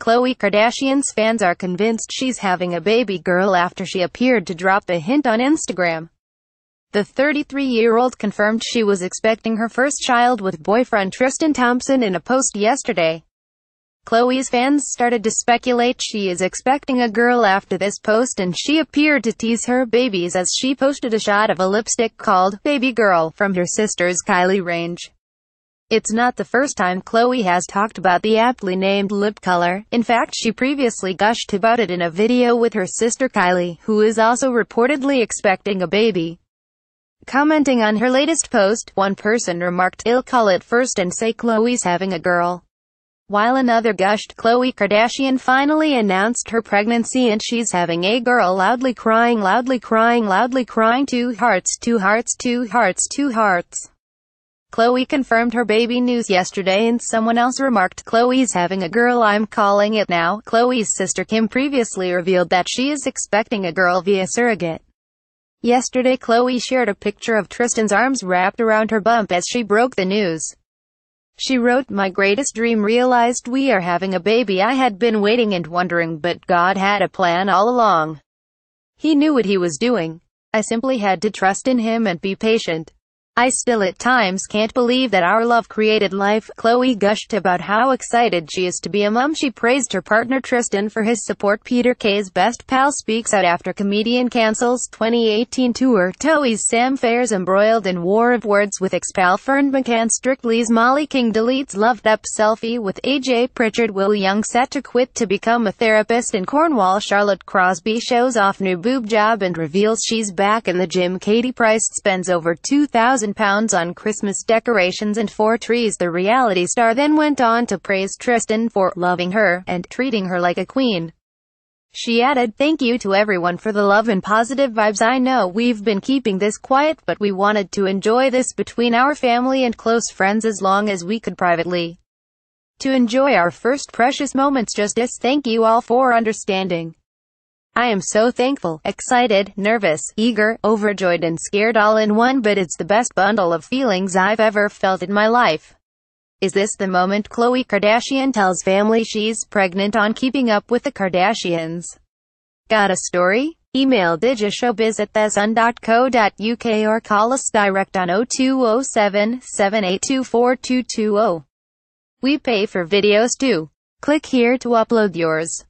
Khloe Kardashian's fans are convinced she's having a baby girl after she appeared to drop a hint on Instagram. The 33-year-old confirmed she was expecting her first child with boyfriend Tristan Thompson in a post yesterday. Chloe's fans started to speculate she is expecting a girl after this post and she appeared to tease her babies as she posted a shot of a lipstick called Baby Girl from her sister's Kylie range. It's not the first time Chloe has talked about the aptly named lip color, in fact she previously gushed about it in a video with her sister Kylie, who is also reportedly expecting a baby. Commenting on her latest post, one person remarked, I'll call it first and say Chloe's having a girl. While another gushed, "Chloe Kardashian finally announced her pregnancy and she's having a girl loudly crying loudly crying loudly crying two hearts two hearts two hearts two hearts. Chloe confirmed her baby news yesterday and someone else remarked, Chloe's having a girl I'm calling it now. Chloe's sister Kim previously revealed that she is expecting a girl via surrogate. Yesterday Chloe shared a picture of Tristan's arms wrapped around her bump as she broke the news. She wrote, My greatest dream realized we are having a baby I had been waiting and wondering but God had a plan all along. He knew what he was doing. I simply had to trust in him and be patient. I still at times can't believe that our love created life. Chloe gushed about how excited she is to be a mom. She praised her partner Tristan for his support. Peter Kay's best pal speaks out after comedian cancels 2018 tour. Toey's Sam Fairs embroiled in war of words with ex-pal Fern McCann. Strictly's Molly King deletes loved up selfie with AJ Pritchard. Will Young set to quit to become a therapist in Cornwall. Charlotte Crosby shows off new boob job and reveals she's back in the gym. Katie Price spends over 2,000 £1,000 on Christmas decorations and four trees. The reality star then went on to praise Tristan for loving her and treating her like a queen. She added, thank you to everyone for the love and positive vibes. I know we've been keeping this quiet, but we wanted to enjoy this between our family and close friends as long as we could privately. To enjoy our first precious moments just as thank you all for understanding. I am so thankful, excited, nervous, eager, overjoyed and scared all in one but it's the best bundle of feelings I've ever felt in my life. Is this the moment Khloe Kardashian tells family she's pregnant on Keeping Up with the Kardashians? Got a story? Email digishowbiz at thesun.co.uk or call us direct on 0207 7824220. We pay for videos too. Click here to upload yours.